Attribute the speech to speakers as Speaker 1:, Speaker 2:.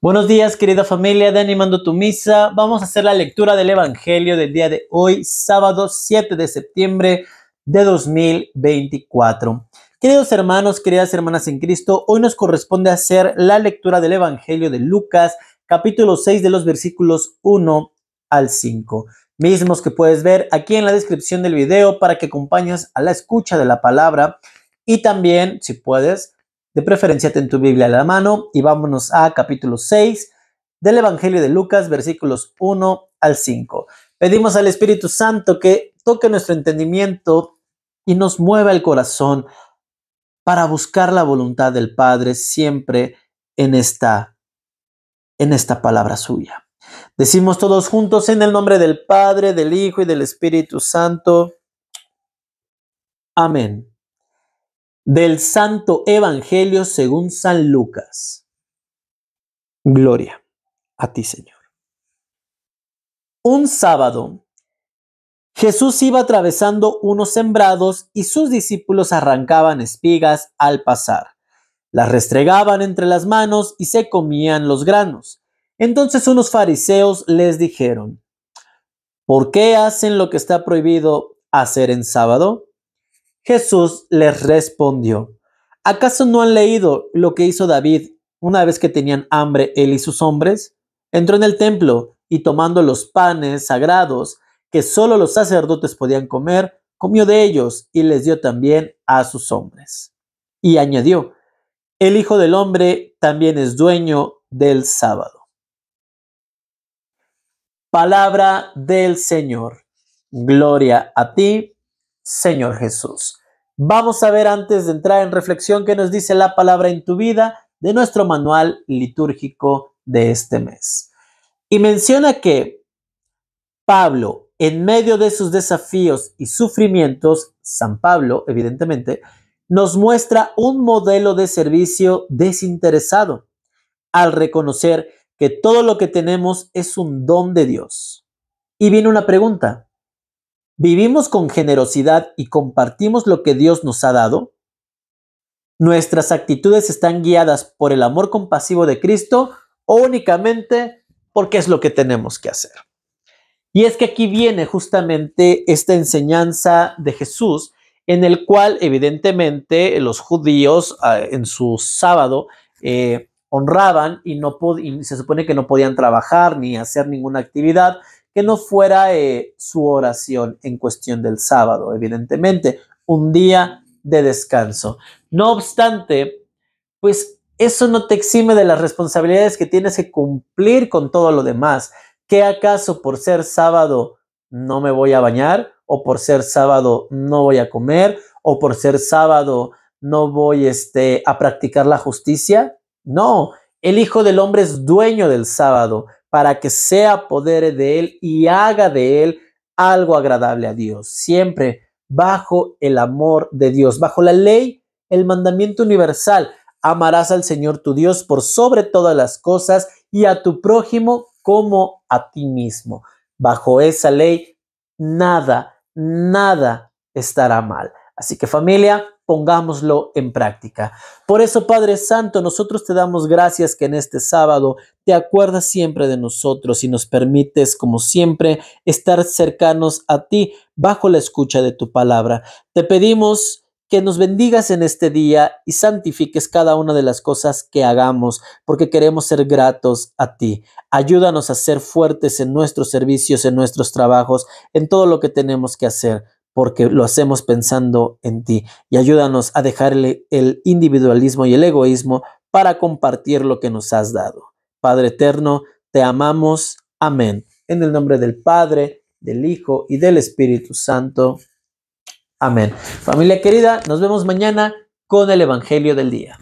Speaker 1: Buenos días, querida familia de Animando tu Misa. Vamos a hacer la lectura del Evangelio del día de hoy, sábado 7 de septiembre de 2024. Queridos hermanos, queridas hermanas en Cristo, hoy nos corresponde hacer la lectura del Evangelio de Lucas, capítulo 6 de los versículos 1 al 5, mismos que puedes ver aquí en la descripción del video para que acompañes a la escucha de la palabra y también, si puedes, de preferencia, ten tu Biblia a la mano y vámonos a capítulo 6 del Evangelio de Lucas, versículos 1 al 5. Pedimos al Espíritu Santo que toque nuestro entendimiento y nos mueva el corazón para buscar la voluntad del Padre siempre en esta en esta palabra suya. Decimos todos juntos en el nombre del Padre, del Hijo y del Espíritu Santo. Amén del Santo Evangelio según San Lucas. Gloria a ti, Señor. Un sábado, Jesús iba atravesando unos sembrados y sus discípulos arrancaban espigas al pasar. Las restregaban entre las manos y se comían los granos. Entonces unos fariseos les dijeron, ¿por qué hacen lo que está prohibido hacer en sábado? Jesús les respondió, ¿acaso no han leído lo que hizo David una vez que tenían hambre él y sus hombres? Entró en el templo y tomando los panes sagrados que solo los sacerdotes podían comer, comió de ellos y les dio también a sus hombres. Y añadió, el Hijo del Hombre también es dueño del sábado. Palabra del Señor. Gloria a ti, Señor Jesús. Vamos a ver antes de entrar en reflexión qué nos dice la palabra en tu vida de nuestro manual litúrgico de este mes. Y menciona que Pablo, en medio de sus desafíos y sufrimientos, San Pablo, evidentemente, nos muestra un modelo de servicio desinteresado al reconocer que todo lo que tenemos es un don de Dios. Y viene una pregunta, vivimos con generosidad y compartimos lo que Dios nos ha dado, nuestras actitudes están guiadas por el amor compasivo de Cristo o únicamente porque es lo que tenemos que hacer. Y es que aquí viene justamente esta enseñanza de Jesús, en el cual evidentemente los judíos ah, en su sábado eh, honraban y, y se supone que no podían trabajar ni hacer ninguna actividad, que no fuera eh, su oración en cuestión del sábado, evidentemente, un día de descanso. No obstante, pues eso no te exime de las responsabilidades que tienes que cumplir con todo lo demás. ¿Qué acaso por ser sábado no me voy a bañar? ¿O por ser sábado no voy a comer? ¿O por ser sábado no voy este, a practicar la justicia? No, el Hijo del Hombre es dueño del sábado para que sea apodere de él y haga de él algo agradable a Dios, siempre bajo el amor de Dios, bajo la ley, el mandamiento universal. Amarás al Señor tu Dios por sobre todas las cosas y a tu prójimo como a ti mismo. Bajo esa ley, nada, nada estará mal. Así que familia, pongámoslo en práctica. Por eso, Padre Santo, nosotros te damos gracias que en este sábado te acuerdas siempre de nosotros y nos permites, como siempre, estar cercanos a ti bajo la escucha de tu palabra. Te pedimos que nos bendigas en este día y santifiques cada una de las cosas que hagamos, porque queremos ser gratos a ti. Ayúdanos a ser fuertes en nuestros servicios, en nuestros trabajos, en todo lo que tenemos que hacer porque lo hacemos pensando en ti y ayúdanos a dejarle el individualismo y el egoísmo para compartir lo que nos has dado. Padre eterno, te amamos. Amén. En el nombre del Padre, del Hijo y del Espíritu Santo. Amén. Familia querida, nos vemos mañana con el Evangelio del Día.